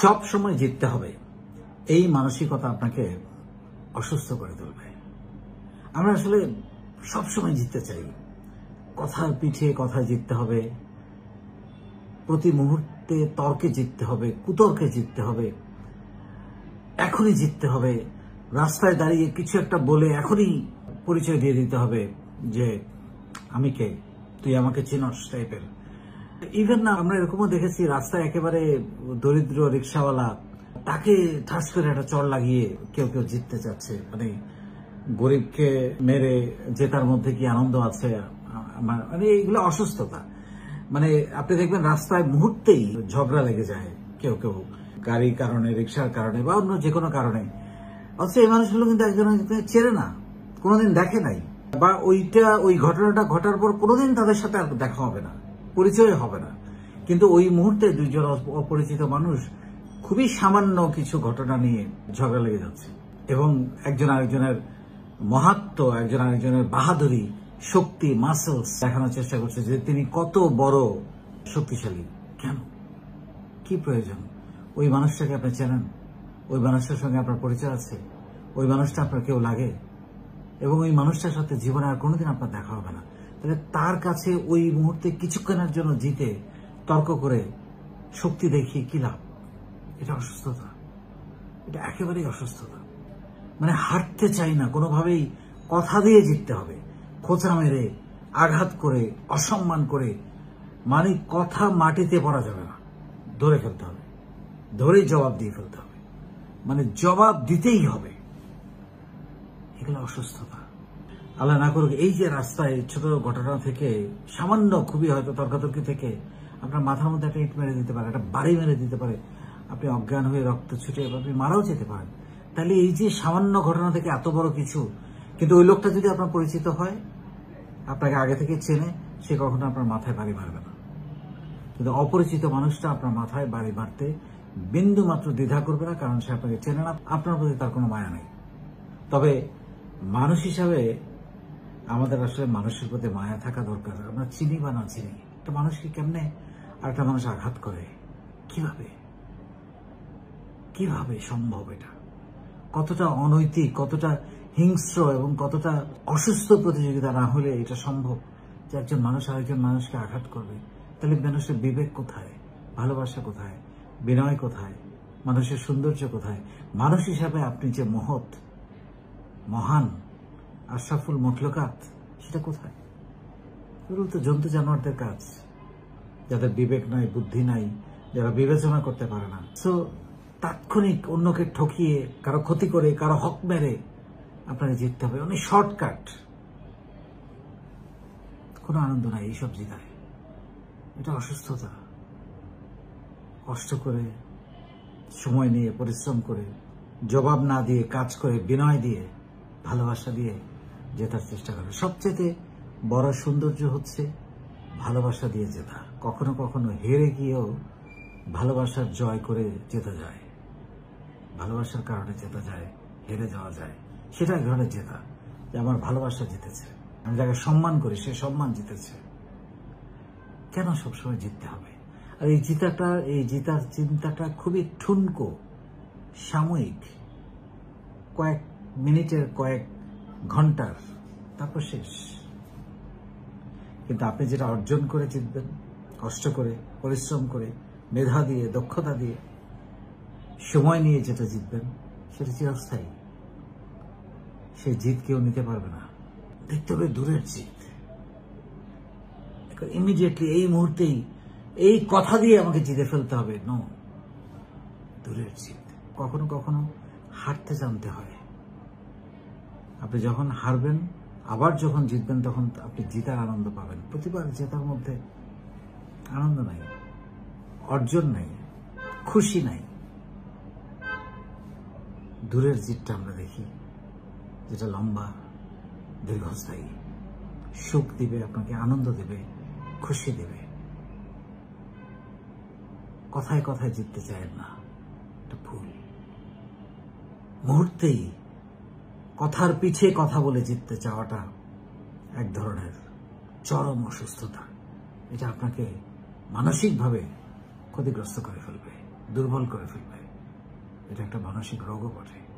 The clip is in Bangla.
সব সময় জিততে হবে এই মানসিকতা আপনাকে অসুস্থ করে তুলবে আমরা আসলে সব সময় জিততে চাই কথার পিঠে কথা জিততে হবে প্রতি মুহূর্তে তর্কে জিততে হবে কুতর্কে জিততে হবে এখনই জিততে হবে রাস্তায় দাঁড়িয়ে কিছু একটা বলে এখনই পরিচয় দিয়ে দিতে হবে যে আমি কে তুই আমাকে চেনস টাইপের ইভেন না আমরা এরকমও দেখেছি রাস্তায় একেবারে দরিদ্র রিক্সাওয়ালা তাকে ঠাস করে একটা চড় লাগিয়ে কেউ কেউ জিততে চাচ্ছে মানে গরিবকে মেরে জেতার মধ্যে কি আনন্দ আছে মানে এগুলো অসুস্থতা মানে আপনি দেখবেন রাস্তায় মুহূর্তেই ঝগড়া লেগে যায় কেউ কেউ গাড়ির কারণে রিক্সার কারণে বা অন্য যে কোনো কারণে অথচ এই মানুষগুলো কিন্তু একজন চেরে না কোনোদিন দেখে নাই বা ওইটা ওই ঘটনাটা ঘটার পর কোনোদিন তাদের সাথে আর দেখা হবে না পরিচয় হবে না কিন্তু ওই মুহূর্তে দুইজন অপরিচিত মানুষ খুবই সামান্য কিছু ঘটনা নিয়ে ঝগড়া লেগে যাচ্ছে এবং একজন আরেকজনের মহাত্ম একজন আরেকজনের বাহাদুরি শক্তি মাসেলস দেখানোর চেষ্টা করছে যে তিনি কত বড় শক্তিশালী কেন কি প্রয়োজন ওই মানুষটাকে আপনি চেনেন ওই মানুষটার সঙ্গে আপনার পরিচয় আছে ওই মানুষটা আপনার কেউ লাগে এবং ওই মানুষটার সাথে জীবনে আর কোনোদিন আপনার দেখা হবে না তাহলে তার কাছে ওই মুহূর্তে কিছুক্ষণের জন্য জিতে তর্ক করে শক্তি দেখিয়ে কি লাভ এটা অসুস্থতা এটা একেবারেই অসুস্থতা মানে হারতে চাই না কোনোভাবেই কথা দিয়ে জিততে হবে খোঁচা মেরে আঘাত করে অসম্মান করে মানে কথা মাটিতে পড়া যাবে না ধরে ফেলতে হবে ধরে জবাব দিয়ে ফেলতে হবে মানে জবাব দিতেই হবে এগুলো অসুস্থতা আল্লাহ না করুক এই যে রাস্তায় ছোট ঘটনা থেকে সামান্য খুবই হয়তো তর্কাতর্কি থেকে আপনার মাথার মধ্যে একটা ইট মেরে দিতে পারে একটা বাড়ি মেরে দিতে পারে আপনি অজ্ঞান হয়ে রক্ত ছুটে আপনি মারাও যেতে পারেন তাহলে এই যে সামান্য ঘটনা থেকে এত বড় কিছু কিন্তু ওই লোকটা যদি আপনার পরিচিত হয় আপনাকে আগে থেকে চেনে সে কখনো আপনার মাথায় বাড়ি মারবে না কিন্তু অপরিচিত মানুষটা আপনার মাথায় বাড়ি মারতে বিন্দু মাত্র দ্বিধা করবে না কারণ সে আপনাকে চেনে না আপনার প্রতি তার কোনো মায়া নেই তবে মানুষ হিসাবে আমাদের আসলে মানুষের প্রতি মায়া থাকা দরকার আমরা চিনি বা না চিনি একটা মানুষকে কেমনে আর একটা মানুষ আঘাত করে কিভাবে কিভাবে সম্ভব এটা কতটা অনৈতিক কতটা হিংস্র এবং কতটা অসুস্থ প্রতিযোগিতা না হলে এটা সম্ভব যে একজন মানুষ আরেকজন মানুষকে আঘাত করবে তাহলে মানুষের বিবেক কোথায় ভালোবাসা কোথায় বিনয় কোথায় মানুষের সৌন্দর্য কোথায় মানুষ হিসাবে আপনি যে মহৎ মহান আশরাফুল মতলকাত সেটা কোথায় এগুলো তো জন্তু জানোয়ারদের কাজ যাদের বিবেক নাই বুদ্ধি নাই যারা বিবেচনা করতে পারে না সো তাৎক্ষণিক অন্যকে ঠকিয়ে কারো ক্ষতি করে কারো হক মেরে আপনাকে জিততে হবে অনেক শর্টকাট কোনো আনন্দ নাই এইসব জিতায় এটা অসুস্থতা কষ্ট করে সময় নিয়ে পরিশ্রম করে জবাব না দিয়ে কাজ করে বিনয় দিয়ে ভালোবাসা দিয়ে জেতার চেষ্টা করবে সবচেয়ে বড় সৌন্দর্য হচ্ছে ভালোবাসা দিয়ে জেতা কখনো কখনো হেরে গিয়েও ভালোবাসার জয় করে জেতা যায় ভালোবাসার কারণে জেতা যায় হেরে যাওয়া যায় সেটা এক ধরনের জেতা যে আমার ভালোবাসা জিতেছে আমি যাকে সম্মান করি সে সম্মান জিতেছে কেন সবসময় জিততে হবে আর এই জিতাটা এই জিতার চিন্তাটা খুবই ঠুনকো সাময়িক কয়েক মিনিটের কয়েক ঘন্টার তারপর শেষ কিন্তু আপনি যেটা অর্জন করে জিতবেন কষ্ট করে পরিশ্রম করে মেধা দিয়ে দক্ষতা দিয়ে সময় নিয়ে যেটা জিতবেন সেটা চিরস্থায়ী সে জিত কেউ নিতে পারবে না দেখতে হবে দূরের জিত ইমিডিয়েটলি এই মুহূর্তেই এই কথা দিয়ে আমাকে জিতে ফেলতে হবে নো দূরের জিত কখনো কখনো হাঁটতে জানতে হয় আপনি যখন হারবেন আবার যখন জিতবেন তখন আপনি জিতার আনন্দ পাবেন প্রতিবার জেতার মধ্যে আনন্দ নাই অর্জন নাই খুশি নাই দূরের জিতটা আমরা দেখি যেটা লম্বা দীর্ঘস্থায়ী সুখ দিবে আপনাকে আনন্দ দেবে খুশি দেবে কথায় কথায় জিততে চায় না এটা ভুল মুহূর্তেই কথার পিছিয়ে কথা বলে জিততে চাওয়াটা এক ধরনের চরম অসুস্থতা এটা আপনাকে মানসিকভাবে ক্ষতিগ্রস্ত করে ফেলবে দুর্বল করে ফেলবে এটা একটা মানসিক রোগও বটে